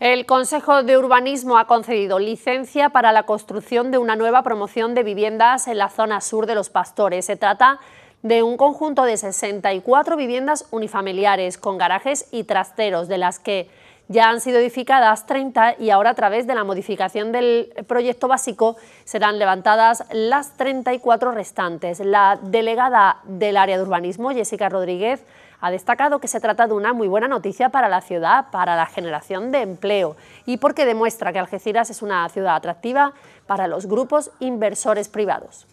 El Consejo de Urbanismo ha concedido licencia para la construcción de una nueva promoción de viviendas en la zona sur de Los Pastores. Se trata de un conjunto de 64 viviendas unifamiliares con garajes y trasteros, de las que ya han sido edificadas 30 y ahora a través de la modificación del proyecto básico serán levantadas las 34 restantes. La delegada del área de urbanismo, Jessica Rodríguez, ha destacado que se trata de una muy buena noticia para la ciudad, para la generación de empleo y porque demuestra que Algeciras es una ciudad atractiva para los grupos inversores privados.